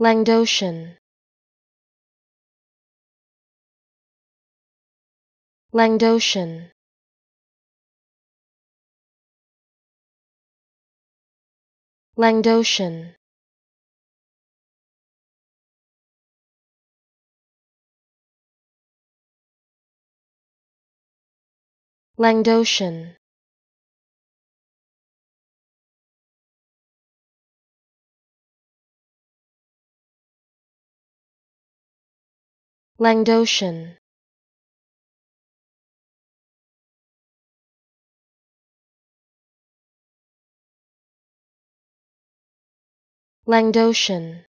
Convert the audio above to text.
Languedocian Languedocian Languedocian Languedocian Langdosian Langdosian